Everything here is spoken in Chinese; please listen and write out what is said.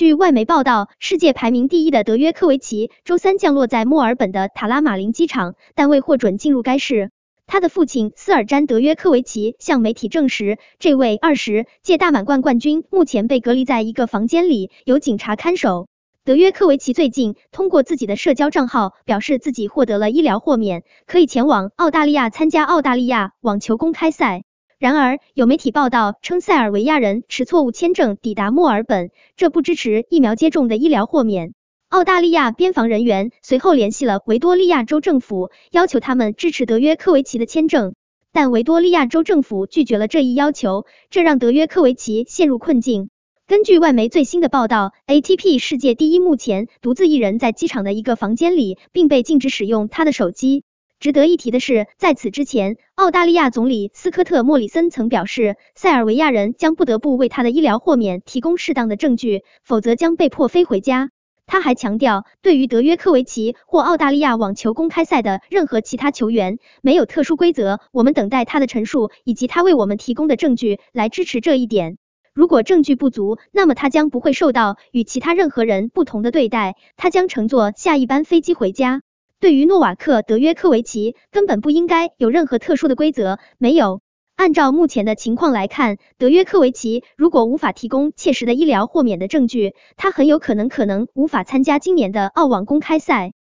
据外媒报道，世界排名第一的德约科维奇周三降落在墨尔本的塔拉马林机场，但未获准进入该市。他的父亲斯尔詹·德约科维奇向媒体证实，这位二十届大满贯冠军目前被隔离在一个房间里，由警察看守。德约科维奇最近通过自己的社交账号表示，自己获得了医疗豁免，可以前往澳大利亚参加澳大利亚网球公开赛。然而，有媒体报道称塞尔维亚人持错误签证抵达墨尔本，这不支持疫苗接种的医疗豁免。澳大利亚边防人员随后联系了维多利亚州政府，要求他们支持德约科维奇的签证，但维多利亚州政府拒绝了这一要求，这让德约科维奇陷入困境。根据外媒最新的报道，ATP 世界第一目前独自一人在机场的一个房间里，并被禁止使用他的手机。值得一提的是，在此之前，澳大利亚总理斯科特·莫里森曾表示，塞尔维亚人将不得不为他的医疗豁免提供适当的证据，否则将被迫飞回家。他还强调，对于德约科维奇或澳大利亚网球公开赛的任何其他球员，没有特殊规则。我们等待他的陈述以及他为我们提供的证据来支持这一点。如果证据不足，那么他将不会受到与其他任何人不同的对待，他将乘坐下一班飞机回家。对于诺瓦克·德约科维奇，根本不应该有任何特殊的规则。没有，按照目前的情况来看，德约科维奇如果无法提供切实的医疗豁免的证据，他很有可能可能无法参加今年的澳网公开赛。